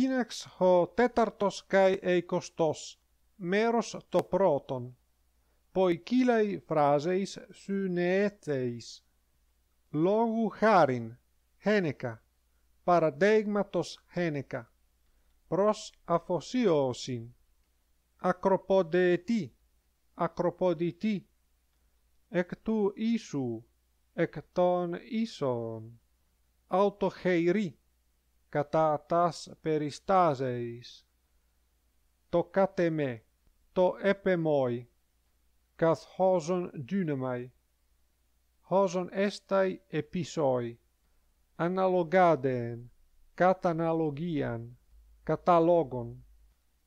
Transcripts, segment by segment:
πίναξ ο τέταρτος καί εικοστός, μέρος το πρώτον, ποικίλαί φράζεις συνεέθεις, λόγου χάριν, χένεκα, παραδείγματος χένεκα, προς αφοσίωσιν, ακροποδετή, ακροποδητή, εκ του Ιησού, εκ των Ιησών αυτοχεϊρή, κατά τας περιστάζεις. Το κατεμέ, το επεμόι, καθόζον δύναμαι, χώζον έσται επισόι, αναλογάδεν, κατ' αναλογίαν, κατά λόγον,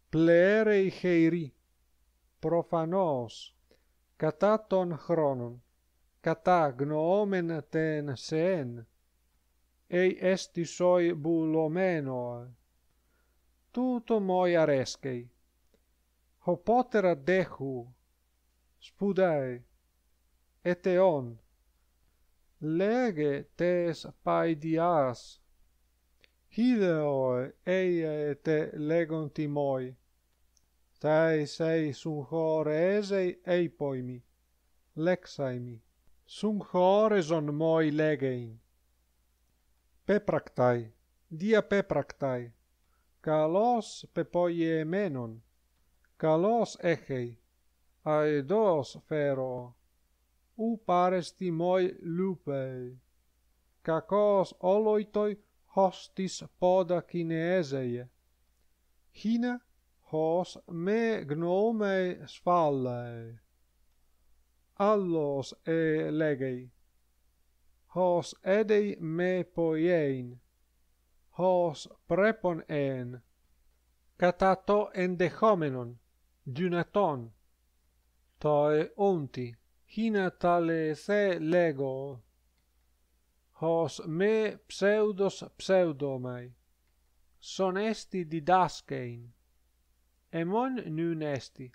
πλεέρε η προφανώς, κατά των χρόνων, κατά γνώμεν τεν σεέν, ei esti soi bulomeno. Tuto moi arescei. Ho potera dehu, spudai, et eon. Lege tes paidias. Hideoe eia et legonti moi. Tai sei sun chore eipoimi, lexaimi. Sun chore son moi legein pepraktai dia pepraktai kalos pepoie menon kalos ege aedos fero u paresti moi lupei kakos oloito hostis podachinesege hina hos me gnowmei spal allos e legei, hos edei me poiein, hos prepon ein, cata to endechomenon, junaton, toe unti, hinatale the legol, hos me pseudos pseudomai, son esti didasquein, emon nun esti,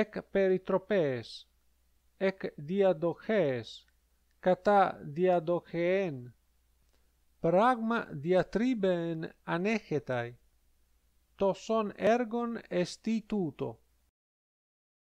ec peritropes, ec diadoces, cata diadogen pragma diatriben anejetai toson ergon instituto